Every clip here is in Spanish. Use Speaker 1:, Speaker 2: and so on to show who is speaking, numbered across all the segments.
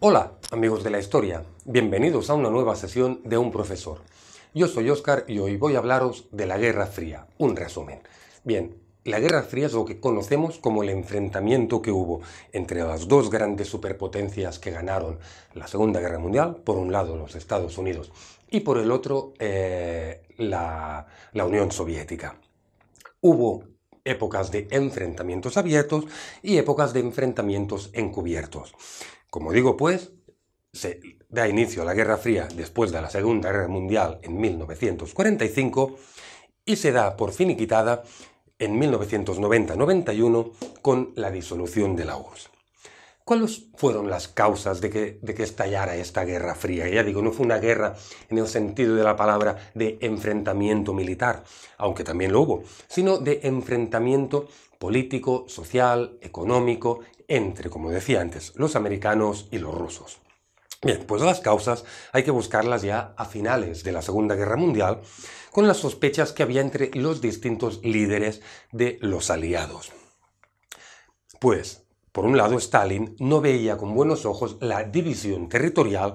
Speaker 1: Hola, amigos de la historia. Bienvenidos a una nueva sesión de Un Profesor. Yo soy Oscar y hoy voy a hablaros de la Guerra Fría. Un resumen. Bien, la Guerra Fría es lo que conocemos como el enfrentamiento que hubo entre las dos grandes superpotencias que ganaron la Segunda Guerra Mundial, por un lado los Estados Unidos y por el otro eh, la Unión Soviética. Hubo épocas de enfrentamientos abiertos y épocas de enfrentamientos encubiertos. Como digo, pues, se da inicio a la Guerra Fría después de la Segunda Guerra Mundial en 1945 y se da por finiquitada en 1990-91 con la disolución de la URSS. ¿Cuáles fueron las causas de que, estallara esta guerra fría? Ya digo, no fue una guerra en el sentido de la palabra de enfrentamiento militar, aunque también lo hubo, sino de enfrentamiento político, social, económico, entre, como decía antes, los americanos y los rusos. Bien, pues las causas hay que buscarlas ya a finales de la Segunda Guerra Mundial, con las sospechas que había entre los distintos líderes de los aliados. Pues por un lado, Stalin no veía con buenos ojos la división territorial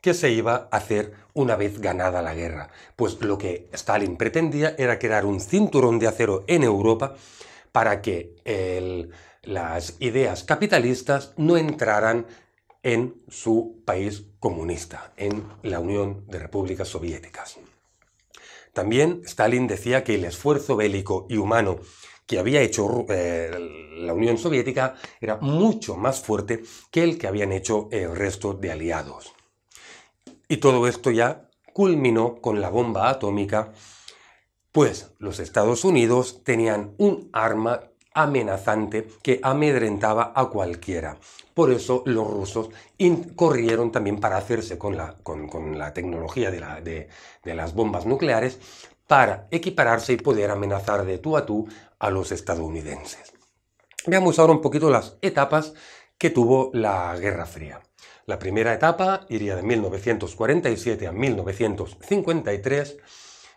Speaker 1: que se iba a hacer una vez ganada la guerra, pues lo que Stalin pretendía era crear un cinturón de acero en Europa para que las ideas capitalistas no entraran en su país comunista, en la Unión de Repúblicas Soviéticas. También Stalin decía que el esfuerzo bélico y humano que había hecho eh, la Unión Soviética era mucho más fuerte que el que habían hecho el resto de aliados. Y todo esto ya culminó con la bomba atómica, pues los Estados Unidos tenían un arma amenazante que amedrentaba a cualquiera. Por eso los rusos corrieron también para hacerse con la, con, la tecnología de, de las bombas nucleares para equipararse y poder amenazar de tú a tú a los estadounidenses. Veamos ahora un poquito las etapas que tuvo la Guerra Fría. La primera etapa iría de 1947 a 1953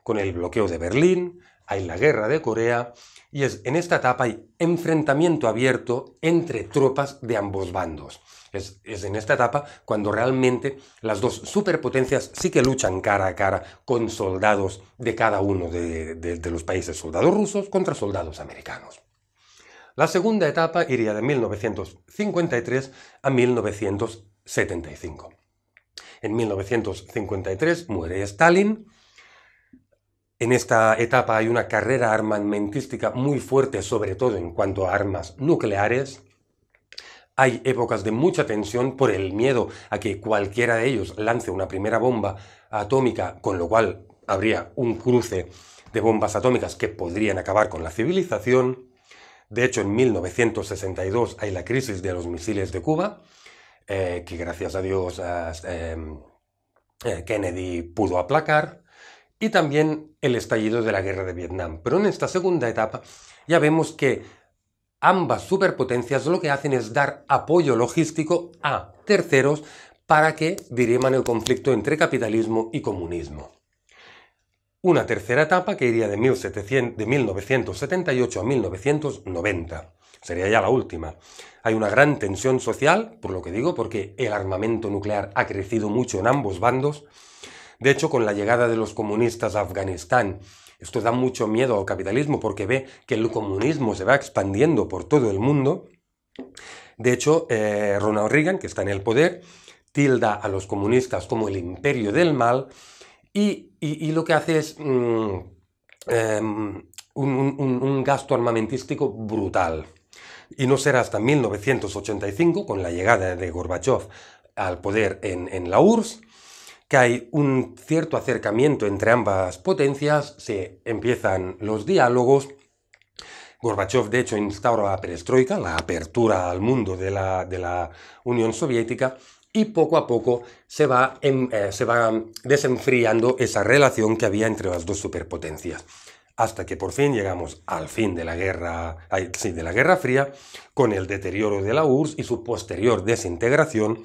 Speaker 1: con el bloqueo de Berlín, hay la guerra de Corea y es en esta etapa hay enfrentamiento abierto entre tropas de ambos bandos. Es, en esta etapa cuando realmente las dos superpotencias sí que luchan cara a cara con soldados de cada uno de, de los países, soldados rusos contra soldados americanos. La segunda etapa iría de 1953 a 1975. En 1953 muere Stalin, en esta etapa hay una carrera armamentística muy fuerte, sobre todo en cuanto a armas nucleares. Hay épocas de mucha tensión por el miedo a que cualquiera de ellos lance una primera bomba atómica, con lo cual habría un cruce de bombas atómicas que podrían acabar con la civilización. De hecho, en 1962 hay la crisis de los misiles de Cuba, eh, que gracias a Dios eh, eh, Kennedy pudo aplacar y también el estallido de la guerra de Vietnam. Pero en esta segunda etapa ya vemos que ambas superpotencias lo que hacen es dar apoyo logístico a terceros para que diriman el conflicto entre capitalismo y comunismo. Una tercera etapa que iría de, 1700, de 1978 a 1990. Sería ya la última. Hay una gran tensión social, por lo que digo, porque el armamento nuclear ha crecido mucho en ambos bandos de hecho, con la llegada de los comunistas a Afganistán, esto da mucho miedo al capitalismo porque ve que el comunismo se va expandiendo por todo el mundo. De hecho, eh, Ronald Reagan, que está en el poder, tilda a los comunistas como el imperio del mal y, lo que hace es mm, em, un, gasto armamentístico brutal. Y no será hasta 1985, con la llegada de Gorbachev al poder en, en la URSS, que hay un cierto acercamiento entre ambas potencias, se empiezan los diálogos. Gorbachev, de hecho, instaura la perestroika, la apertura al mundo de la, Unión Soviética, y poco a poco se va, em, eh, se va desenfriando esa relación que había entre las dos superpotencias hasta que por fin llegamos al fin de la guerra, de la Guerra Fría, con el deterioro de la URSS y su posterior desintegración,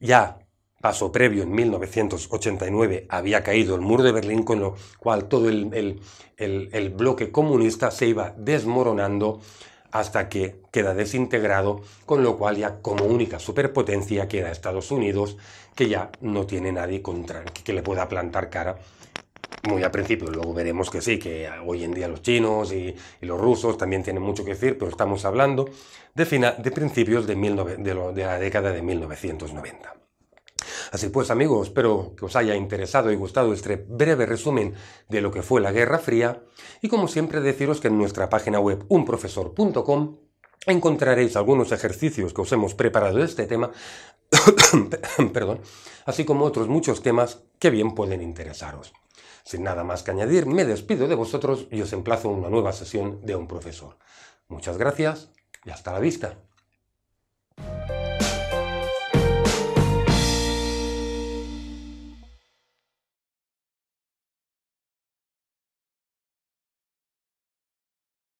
Speaker 1: ya paso previo, en 1989, había caído el muro de Berlín, con lo cual todo el, bloque comunista se iba desmoronando hasta que queda desintegrado, con lo cual ya como única superpotencia queda Estados Unidos, que ya no tiene nadie contra que le pueda plantar cara muy a principio. Luego veremos que sí, que hoy en día los chinos y, los rusos también tienen mucho que decir, pero estamos hablando de, de principios de, de la década de 1990. Así pues, amigos, espero que os haya interesado y gustado este breve resumen de lo que fue la Guerra Fría y como siempre deciros que en nuestra página web unprofesor.com encontraréis algunos ejercicios que os hemos preparado de este tema, perdón, así como otros muchos temas que bien pueden interesaros. Sin nada más que añadir, me despido de vosotros y os emplazo a una nueva sesión de un profesor. Muchas gracias y hasta la vista.